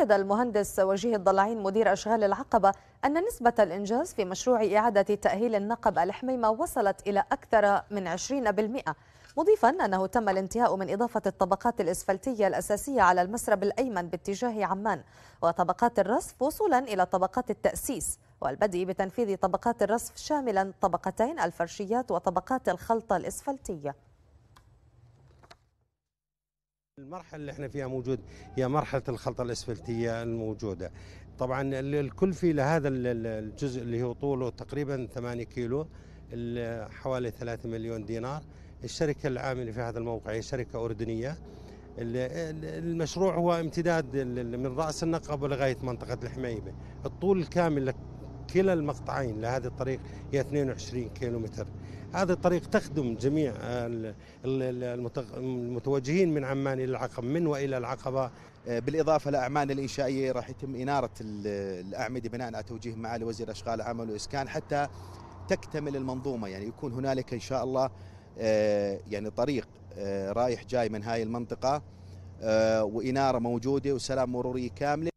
أكد المهندس وجيه الضلعين مدير أشغال العقبة أن نسبة الإنجاز في مشروع إعادة تأهيل النقب الحميمة وصلت إلى أكثر من 20% مضيفا أنه تم الانتهاء من إضافة الطبقات الإسفلتية الأساسية على المسرب الأيمن باتجاه عمان وطبقات الرصف وصولا إلى طبقات التأسيس والبدء بتنفيذ طبقات الرصف شاملا طبقتين الفرشيات وطبقات الخلطة الإسفلتية المرحله اللي احنا فيها موجود هي مرحله الخلطه الاسفلتيه الموجوده طبعا الكلفي لهذا الجزء اللي هو طوله تقريبا 8 كيلو حوالي 3 مليون دينار الشركه العامله في هذا الموقع هي شركه اردنيه المشروع هو امتداد من راس النقب لغايه منطقه الحميمه الطول الكامل كلا المقطعين لهذه الطريق هي 22 كيلومتر هذه الطريق تخدم جميع المتوجهين من عمان إلى العقبة من وإلى العقبة آه، بالإضافة لأعمال الإنشائية راح يتم إنارة الأعمدة بناء على توجيه معالي وزير أشغال عمل وإسكان حتى تكتمل المنظومة يعني يكون هنالك إن شاء الله آه، يعني طريق آه، رايح جاي من هاي المنطقة وإنارة موجودة وسلام مروري كاملة